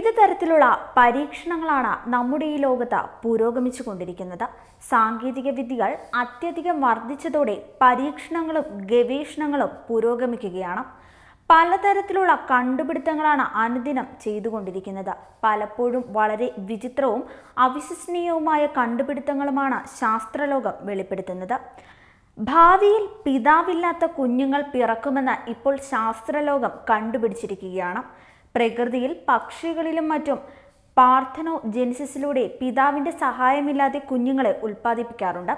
വിവിധ തരത്തിലുള്ള പരീക്ഷണങ്ങളാണ് നമ്മുടെ ഈ ലോകത്ത് പുരോഗമിച്ചു കൊണ്ടിരിക്കുന്നത് സാങ്കേതിക വിദ്യകൾ അത്യധികം വർദ്ധിച്ചതോടെ പരീക്ഷണങ്ങളും ഗവേഷണങ്ങളും പുരോഗമിക്കുകയാണ് പലതരത്തിലുള്ള കണ്ടുപിടുത്തങ്ങളാണ് അനുദിനം ചെയ്തുകൊണ്ടിരിക്കുന്നത് പലപ്പോഴും വളരെ വിചിത്രവും അവിശ്വസനീയവുമായ കണ്ടുപിടുത്തങ്ങളുമാണ് ശാസ്ത്രലോകം വെളിപ്പെടുത്തുന്നത് ഭാവിയിൽ പിതാവില്ലാത്ത കുഞ്ഞുങ്ങൾ പിറക്കുമെന്ന് ഇപ്പോൾ ശാസ്ത്രലോകം കണ്ടുപിടിച്ചിരിക്കുകയാണ് പ്രകൃതിയിൽ പക്ഷികളിലും മറ്റും പാർത്ഥനോ ജെനിസിസിലൂടെ പിതാവിൻ്റെ സഹായമില്ലാതെ കുഞ്ഞുങ്ങളെ ഉൽപ്പാദിപ്പിക്കാറുണ്ട്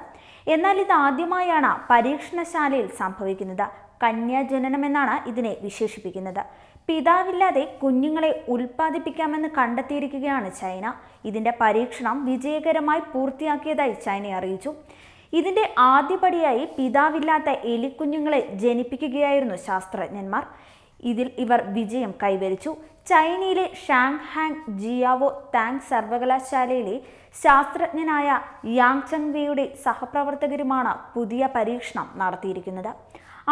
എന്നാൽ ഇത് ആദ്യമായാണ് പരീക്ഷണശാലയിൽ സംഭവിക്കുന്നത് കന്യാജനനം എന്നാണ് ഇതിനെ വിശേഷിപ്പിക്കുന്നത് പിതാവില്ലാതെ കുഞ്ഞുങ്ങളെ ഉൽപ്പാദിപ്പിക്കാമെന്ന് കണ്ടെത്തിയിരിക്കുകയാണ് ചൈന ഇതിൻ്റെ പരീക്ഷണം വിജയകരമായി പൂർത്തിയാക്കിയതായി ചൈന അറിയിച്ചു ഇതിൻ്റെ ആദ്യപടിയായി പിതാവില്ലാത്ത എലിക്കുഞ്ഞുങ്ങളെ ജനിപ്പിക്കുകയായിരുന്നു ശാസ്ത്രജ്ഞന്മാർ ഇതിൽ ഇവർ വിജയം കൈവരിച്ചു ചൈനയിലെ ഷാങ്ഹാങ് ജിയാവോ താങ് സർവകലാശാലയിലെ ശാസ്ത്രജ്ഞനായ യാങ് ചങ്വേയുടെ സഹപ്രവർത്തകരുമാണ് പുതിയ പരീക്ഷണം നടത്തിയിരിക്കുന്നത്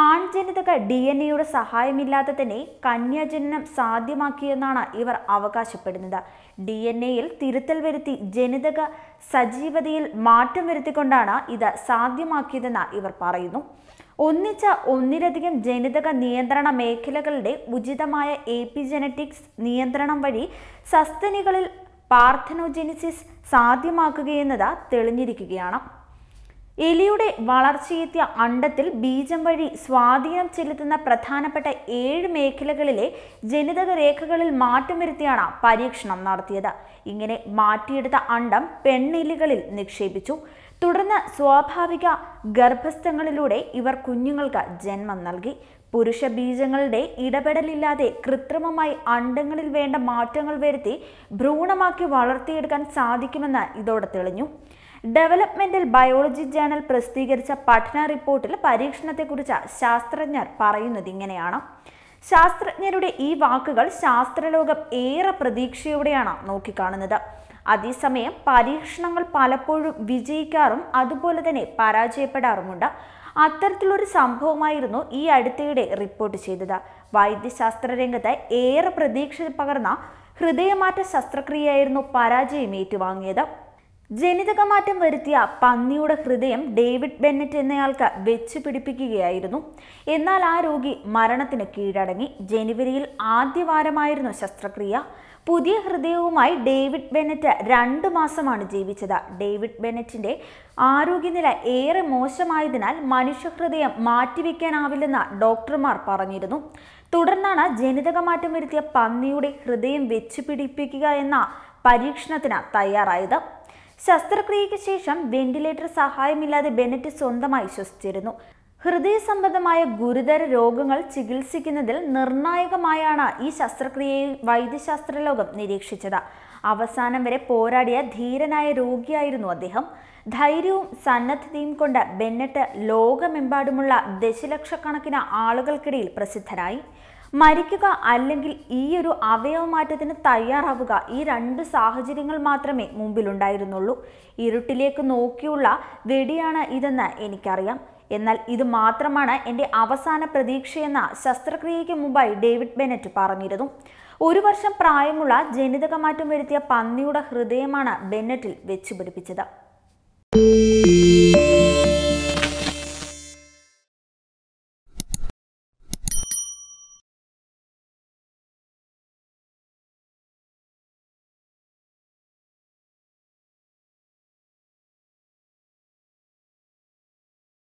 ആൺജനിതക ഡി എൻ എയുടെ സഹായമില്ലാതെ തന്നെ കന്യാജനനം സാധ്യമാക്കിയെന്നാണ് ഇവർ അവകാശപ്പെടുന്നത് ഡി എൻ എയിൽ തിരുത്തൽ വരുത്തി ജനിതക സജീവതയിൽ മാറ്റം വരുത്തിക്കൊണ്ടാണ് ഇത് സാധ്യമാക്കിയതെന്ന് ഇവർ പറയുന്നു ഒന്നിച്ച ഒന്നിലധികം ജനിതക നിയന്ത്രണ മേഖലകളുടെ ഉചിതമായ എപിജനറ്റിക്സ് നിയന്ത്രണം വഴി സസ്തനികളിൽ പാർഥനോജെനിസിസ് സാധ്യമാക്കുകയെന്നത് തെളിഞ്ഞിരിക്കുകയാണ് എലിയുടെ വളർച്ചയെത്തിയ അണ്ടത്തിൽ ബീജം വഴി സ്വാധീനം ചെലുത്തുന്ന പ്രധാനപ്പെട്ട ഏഴ് മേഖലകളിലെ ജനിതക രേഖകളിൽ മാറ്റം വരുത്തിയാണ് പരീക്ഷണം നടത്തിയത് ഇങ്ങനെ മാറ്റിയെടുത്ത അണ്ടം പെണ്ണെലികളിൽ നിക്ഷേപിച്ചു തുടർന്ന് സ്വാഭാവിക ഗർഭസ്ഥങ്ങളിലൂടെ ഇവർ കുഞ്ഞുങ്ങൾക്ക് ജന്മം നൽകി പുരുഷ ബീജങ്ങളുടെ ഇടപെടലില്ലാതെ കൃത്രിമമായി അണ്ടങ്ങളിൽ വേണ്ട മാറ്റങ്ങൾ വരുത്തി ഭ്രൂണമാക്കി വളർത്തിയെടുക്കാൻ സാധിക്കുമെന്ന് ഇതോടെ തെളിഞ്ഞു ഡെവലപ്മെന്റൽ ബയോളജി ജേണൽ പ്രസിദ്ധീകരിച്ച പഠന റിപ്പോർട്ടിൽ പരീക്ഷണത്തെക്കുറിച്ച് ശാസ്ത്രജ്ഞർ പറയുന്നത് ഇങ്ങനെയാണ് ശാസ്ത്രജ്ഞരുടെ ഈ വാക്കുകൾ ശാസ്ത്രലോകം ഏറെ പ്രതീക്ഷയോടെയാണ് നോക്കിക്കാണുന്നത് അതേസമയം പരീക്ഷണങ്ങൾ പലപ്പോഴും വിജയിക്കാറും അതുപോലെ തന്നെ പരാജയപ്പെടാറുമുണ്ട് അത്തരത്തിലൊരു സംഭവമായിരുന്നു ഈ അടുത്തിടെ റിപ്പോർട്ട് ചെയ്തത് വൈദ്യശാസ്ത്ര രംഗത്ത് ഏറെ പ്രതീക്ഷ പകർന്ന ഹൃദയമാറ്റ ശസ്ത്രക്രിയയായിരുന്നു പരാജയം ഏറ്റുവാങ്ങിയത് ജനിതക മാറ്റം വരുത്തിയ പന്നിയുടെ ഹൃദയം ഡേവിഡ് ബെന്നറ്റ് എന്നയാൾക്ക് വെച്ചു പിടിപ്പിക്കുകയായിരുന്നു എന്നാൽ ആ രോഗി മരണത്തിന് കീഴടങ്ങി ജനുവരിയിൽ ആദ്യവാരമായിരുന്നു ശസ്ത്രക്രിയ പുതിയ ഹൃദയവുമായി ഡേവിഡ് ബെന്നറ്റ് രണ്ട് മാസമാണ് ജീവിച്ചത് ഡേവിഡ് ബെന്നറ്റിന്റെ ആരോഗ്യനില ഏറെ മോശമായതിനാൽ മനുഷ്യഹൃദയം മാറ്റിവെക്കാനാവില്ലെന്ന് ഡോക്ടർമാർ പറഞ്ഞിരുന്നു തുടർന്നാണ് ജനിതക മാറ്റം വരുത്തിയ പന്നിയുടെ ഹൃദയം വെച്ചു പിടിപ്പിക്കുക എന്ന പരീക്ഷണത്തിന് തയ്യാറായത് ശസ്ത്രക്രിയയ്ക്ക് ശേഷം വെന്റിലേറ്റർ സഹായമില്ലാതെ ബെനറ്റ് സ്വന്തമായി ശ്വസിച്ചിരുന്നു ഹൃദയ സംബന്ധമായ ഗുരുതര രോഗങ്ങൾ ചികിത്സിക്കുന്നതിൽ നിർണായകമായാണ് ഈ ശസ്ത്രക്രിയയെ വൈദ്യശാസ്ത്രലോകം നിരീക്ഷിച്ചത് അവസാനം വരെ പോരാടിയ ധീരനായ രോഗിയായിരുന്നു അദ്ദേഹം ധൈര്യവും സന്നദ്ധതയും കൊണ്ട് ബെന്നറ്റ് ലോകമെമ്പാടുമുള്ള ദശലക്ഷക്കണക്കിന് ആളുകൾക്കിടയിൽ പ്രസിദ്ധനായി മരിക്കുക അല്ലെങ്കിൽ ഈ ഒരു അവയവമാറ്റത്തിന് തയ്യാറാവുക ഈ രണ്ട് സാഹചര്യങ്ങൾ മാത്രമേ മുമ്പിലുണ്ടായിരുന്നുള്ളൂ ഇരുട്ടിലേക്ക് നോക്കിയുള്ള വെടിയാണ് ഇതെന്ന് എനിക്കറിയാം എന്നാൽ ഇത് മാത്രമാണ് എൻ്റെ അവസാന പ്രതീക്ഷയെന്ന ശസ്ത്രക്രിയയ്ക്ക് മുമ്പായി ഡേവിഡ് ബെനറ്റ് പറഞ്ഞിരുന്നു ഒരു വർഷം പ്രായമുള്ള ജനിതകമാറ്റം വരുത്തിയ പന്നിയുടെ ഹൃദയമാണ് ബെന്നറ്റിൽ വെച്ചുപിടിപ്പിച്ചത്